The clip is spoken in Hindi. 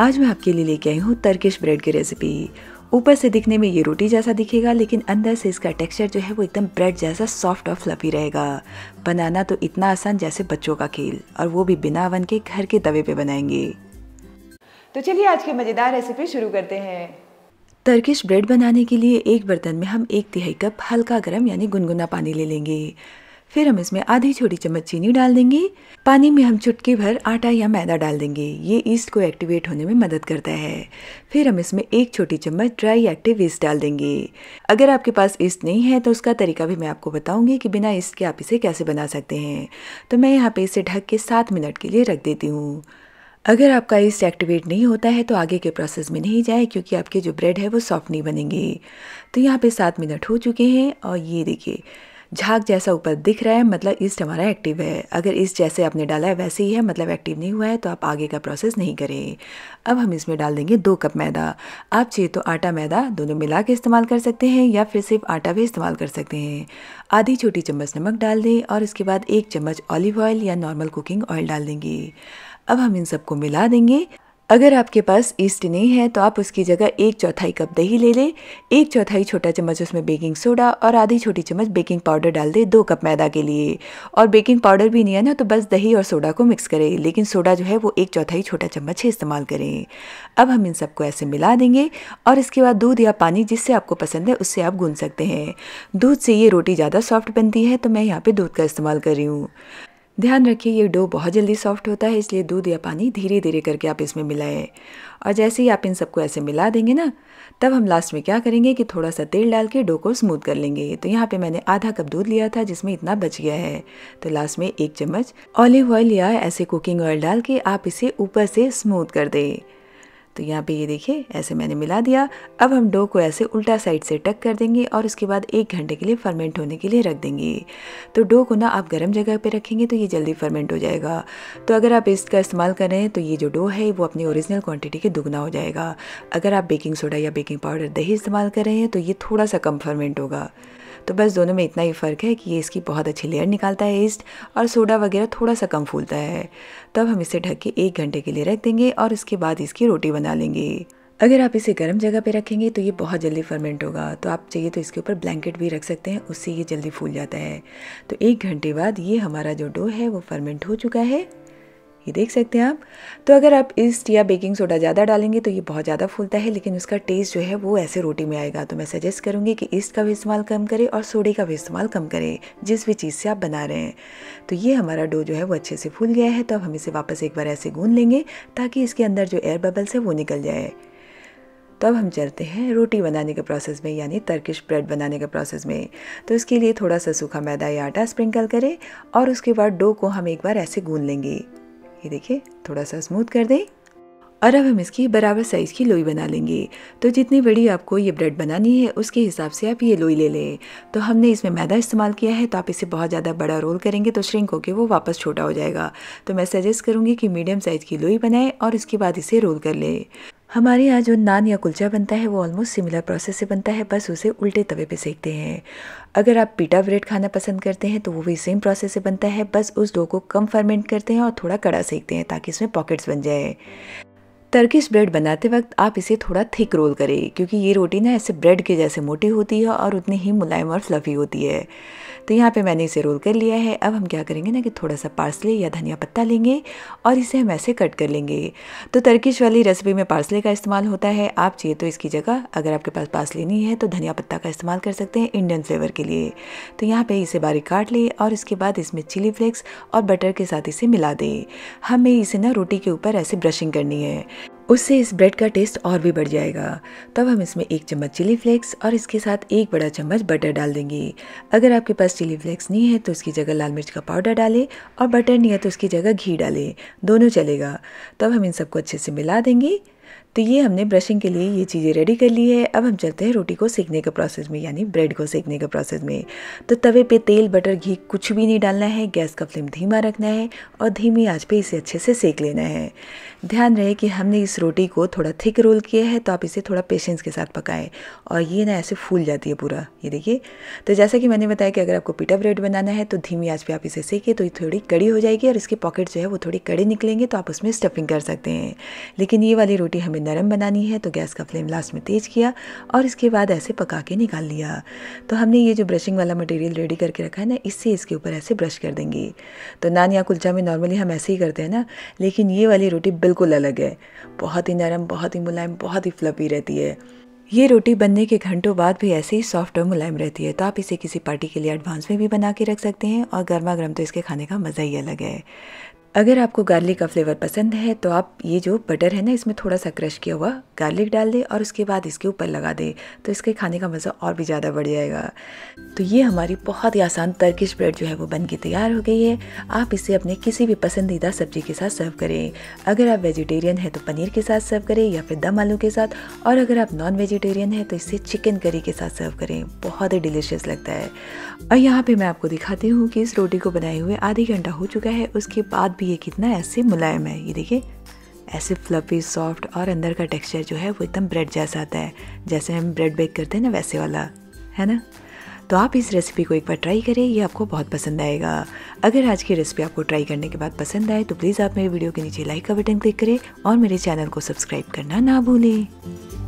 आज मैं आपके लिए लेके आई हूँ तर्किश ब्रेड की रेसिपी ऊपर से दिखने में ये रोटी जैसा दिखेगा लेकिन अंदर से इसका टेक्सचर जो है वो एकदम ब्रेड जैसा सॉफ्ट और फ्लफी रहेगा बनाना तो इतना आसान जैसे बच्चों का खेल और वो भी बिना वन के घर के तवे पे बनाएंगे तो चलिए आज की मज़ेदार रेसिपी शुरू करते हैं तर्किश ब्रेड बनाने के लिए एक बर्तन में हम एक तिहाई कप हल्का गर्म यानी गुनगुना पानी ले लेंगे फिर हम इसमें आधी छोटी चम्मच चीनी डाल देंगे पानी में हम चुटकी भर आटा या मैदा डाल देंगे ये ईस्ट को एक्टिवेट होने में मदद करता है फिर हम इसमें एक छोटी चम्मच ड्राई एक्टिव ईस्ट डाल देंगे अगर आपके पास ईस्ट नहीं है तो उसका तरीका भी मैं आपको बताऊंगी कि बिना ईस्ट के आप इसे कैसे बना सकते हैं तो मैं यहाँ पे इसे ढक के सात मिनट के लिए रख देती हूँ अगर आपका ईस्ट एक्टिवेट नहीं होता है तो आगे के प्रोसेस में नहीं जाए क्योंकि आपके जो ब्रेड है वो सॉफ्ट नहीं बनेंगे तो यहाँ पे सात मिनट हो चुके हैं और ये देखिए झाग जैसा ऊपर दिख रहा है मतलब ईस्ट हमारा एक्टिव है अगर ईस्ट जैसे आपने डाला है वैसे ही है मतलब एक्टिव नहीं हुआ है तो आप आगे का प्रोसेस नहीं करें अब हम इसमें डाल देंगे दो कप मैदा आप चाहिए तो आटा मैदा दोनों मिला के इस्तेमाल कर सकते हैं या फिर सिर्फ आटा भी इस्तेमाल कर सकते हैं आधी छोटी चम्मच नमक डाल दें और इसके बाद एक चम्मच ऑलिव ऑयल या नॉर्मल कुकिंग ऑयल डाल देंगे अब हम इन सबको मिला देंगे अगर आपके पास ईस्ट नहीं है तो आप उसकी जगह एक चौथाई कप दही ले लें एक चौथाई छोटा चम्मच उसमें बेकिंग सोडा और आधी छोटी चम्मच बेकिंग पाउडर डाल दें दो कप मैदा के लिए और बेकिंग पाउडर भी नहीं है ना तो बस दही और सोडा को मिक्स करें लेकिन सोडा जो है वो एक चौथाई छोटा चम्मच ही इस्तेमाल करें अब हम इन सबको ऐसे मिला देंगे और इसके बाद दूध या पानी जिससे आपको पसंद है उससे आप गूंद सकते हैं दूध से ये रोटी ज़्यादा सॉफ्ट बनती है तो मैं यहाँ पर दूध का इस्तेमाल कर रही हूँ ध्यान रखिए ये डो बहुत जल्दी सॉफ्ट होता है इसलिए दूध या पानी धीरे धीरे करके आप इसमें मिलाएं और जैसे ही आप इन सबको ऐसे मिला देंगे ना तब हम लास्ट में क्या करेंगे कि थोड़ा सा तेल डाल के डो को स्मूथ कर लेंगे तो यहाँ पे मैंने आधा कप दूध लिया था जिसमें इतना बच गया है तो लास्ट में एक चम्मच ऑलिव ऑयल या ऐसे कुकिंग ऑयल डाल के आप इसे ऊपर से स्मूथ कर दें तो यहाँ पे ये देखिए ऐसे मैंने मिला दिया अब हम डो को ऐसे उल्टा साइड से टक कर देंगे और उसके बाद एक घंटे के लिए फर्मेंट होने के लिए रख देंगे तो डो को ना आप गर्म जगह पे रखेंगे तो ये जल्दी फर्मेंट हो जाएगा तो अगर आप इसका इस्तेमाल करें तो ये जो डो है वो अपनी ओरिजिनल क्वान्टिटी के दुगना हो जाएगा अगर आप बेकिंग सोडा या बेकिंग पाउडर दही इस्तेमाल करें हैं तो ये थोड़ा सा कम फर्मेंट होगा तो बस दोनों में इतना ही फ़र्क है कि ये इसकी बहुत अच्छी लेयर निकालता है ईस्ट और सोडा वगैरह थोड़ा सा कम फूलता है तब हम इसे ढक के एक घंटे के लिए रख देंगे और उसके बाद इसकी रोटी बना लेंगे अगर आप इसे गर्म जगह पर रखेंगे तो ये बहुत जल्दी फर्मेंट होगा तो आप चाहिए तो इसके ऊपर ब्लैंकेट भी रख सकते हैं उससे ये जल्दी फूल जाता है तो एक घंटे बाद ये हमारा जो डो है वो फर्मेंट हो चुका है ये देख सकते हैं आप तो अगर आप ईस्ट या बेकिंग सोडा ज़्यादा डालेंगे तो ये बहुत ज़्यादा फूलता है लेकिन उसका टेस्ट जो है वो ऐसे रोटी में आएगा तो मैं सजेस्ट करूँगी कि ईस्ट का भी इस्तेमाल कम करें और सोडे का भी इस्तेमाल कम करें जिस भी चीज़ से आप बना रहे हैं तो ये हमारा डो जो है वो अच्छे से फूल गया है तो अब हम इसे वापस एक बार ऐसे गून लेंगे ताकि इसके अंदर जो एयर बबल्स है वो निकल जाए तो अब हम चलते हैं रोटी बनाने के प्रोसेस में यानी तर्किश ब्रेड बनाने के प्रोसेस में तो इसके लिए थोड़ा सा सूखा मैदा या आटा स्प्रिंकल करें और उसके बाद डो को हम एक बार ऐसे गून लेंगे ये देखिए थोड़ा सा स्मूथ कर दें और अब हम इसकी बराबर साइज़ की लोई बना लेंगे तो जितनी बड़ी आपको ये ब्रेड बनानी है उसके हिसाब से आप ये लोई ले लें तो हमने इसमें मैदा इस्तेमाल किया है तो आप इसे बहुत ज़्यादा बड़ा रोल करेंगे तो श्रिंक होकर वो वापस छोटा हो जाएगा तो मैं सजेस्ट करूँगी कि मीडियम साइज़ की लोई बनाएं और इसके बाद इसे रोल कर लें हमारे यहाँ जो नान या कुलचा बनता है वो ऑलमोस्ट सिमिलर प्रोसेस से बनता है बस उसे उल्टे तवे पे सेकते हैं अगर आप पीटा ब्रेड खाना पसंद करते हैं तो वो भी सेम प्रोसेस से बनता है बस उस डो को कम फर्मेंट करते हैं और थोड़ा कड़ा सेकते हैं ताकि इसमें पॉकेट्स बन जाए टर्किश ब्रेड बनाते वक्त आप इसे थोड़ा थिक रोल करें क्योंकि ये रोटी ना ऐसे ब्रेड के जैसे मोटी होती है और उतनी ही मुलायम और फ्लफ़ी होती है तो यहाँ पे मैंने इसे रोल कर लिया है अब हम क्या करेंगे ना कि थोड़ा सा पार्सले या धनिया पत्ता लेंगे और इसे हम ऐसे कट कर लेंगे तो तर्किश वाली रेसिपी में पार्सले का इस्तेमाल होता है आप चाहिए तो इसकी जगह अगर आपके पास पार्सले नहीं है तो धनिया पत्ता का इस्तेमाल कर सकते हैं इंडियन फ्लेवर के लिए तो यहाँ पर इसे बारीक काट लें और इसके बाद इसमें चिली फ्लेक्स और बटर के साथ इसे मिला दें हमें इसे ना रोटी के ऊपर ऐसे ब्रशिंग करनी है उससे इस ब्रेड का टेस्ट और भी बढ़ जाएगा तब हम इसमें एक चम्मच चिली फ्लेक्स और इसके साथ एक बड़ा चम्मच बटर डाल देंगे अगर आपके पास चिली फ्लेक्स नहीं है तो उसकी जगह लाल मिर्च का पाउडर डालें और बटर नहीं है तो उसकी जगह घी डालें दोनों चलेगा तब हम इन सबको अच्छे से मिला देंगे तो ये हमने ब्रशिंग के लिए ये चीज़ें रेडी कर ली है अब हम चलते हैं रोटी को सेकने के प्रोसेस में यानी ब्रेड को सेकने के प्रोसेस में तो तवे पे तेल बटर घी कुछ भी नहीं डालना है गैस का फ्लेम धीमा रखना है और धीमी आंच पे इसे अच्छे से सेक लेना है ध्यान रहे कि हमने इस रोटी को थोड़ा थिक रोल किया है तो आप इसे थोड़ा पेशेंस के साथ पकाएं और ये ना ऐसे फूल जाती है पूरा ये देखिए तो जैसा कि मैंने बताया कि अगर आपको पीटा ब्रेड बनाना है तो धीमी आँच पर आप इसे सेकें तो ये थोड़ी कड़ी हो जाएगी और इसके पॉकेट जो है वो थोड़ी कड़े निकलेंगे तो आप उसमें स्टफिंग कर सकते हैं लेकिन ये वाली रोटी हमें नरम बनानी है तो गैस का फ्लेम लास्ट में तेज़ किया और इसके बाद ऐसे पका के निकाल लिया तो हमने ये जो ब्रशिंग वाला मटेरियल रेडी करके रखा है ना इससे इसके ऊपर ऐसे ब्रश कर देंगे तो नान या कुलचा में नॉर्मली हम ऐसे ही करते हैं ना लेकिन ये वाली रोटी बिल्कुल अलग है बहुत ही नरम बहुत ही मुलायम बहुत ही फ्लफी रहती है ये रोटी बनने के घंटों बाद भी ऐसे ही सॉफ्ट और मुलायम रहती है तो आप इसे किसी पार्टी के लिए एडवांस में भी बना के रख सकते हैं और गर्मा गर्म तो इसके खाने का मज़ा ही अलग है अगर आपको गार्लिक का फ्लेवर पसंद है तो आप ये जो बटर है ना इसमें थोड़ा सा क्रश किया हुआ गार्लिक डाल दें और उसके बाद इसके ऊपर लगा दें तो इसके खाने का मज़ा और भी ज़्यादा बढ़ जाएगा तो ये हमारी बहुत ही आसान तर्किश ब्रेड जो है वो बन के तैयार हो गई है आप इसे अपने किसी भी पसंदीदा सब्जी के साथ सर्व करें अगर आप वेजिटेरियन है तो पनीर के साथ सर्व करें या फिर दम आलू के साथ और अगर आप नॉन वेजिटेरियन है तो इसे चिकन करी के साथ सर्व करें बहुत ही डिलीशियस लगता है और यहाँ पर मैं आपको दिखाती हूँ कि इस रोटी को बनाए हुए आधे घंटा हो चुका है उसके बाद भी ये कितना ऐसे मुलायम है ये देखिए ऐसे फ्लफी सॉफ्ट और अंदर का टेक्सचर जो है वो एकदम ब्रेड जैसा आता है जैसे हम ब्रेड बेक करते हैं ना वैसे वाला है ना तो आप इस रेसिपी को एक बार ट्राई करें ये आपको बहुत पसंद आएगा अगर आज की रेसिपी आपको ट्राई करने के बाद पसंद आए तो प्लीज़ आप मेरे वीडियो के नीचे लाइक का बटन क्लिक करें और मेरे चैनल को सब्सक्राइब करना ना भूलें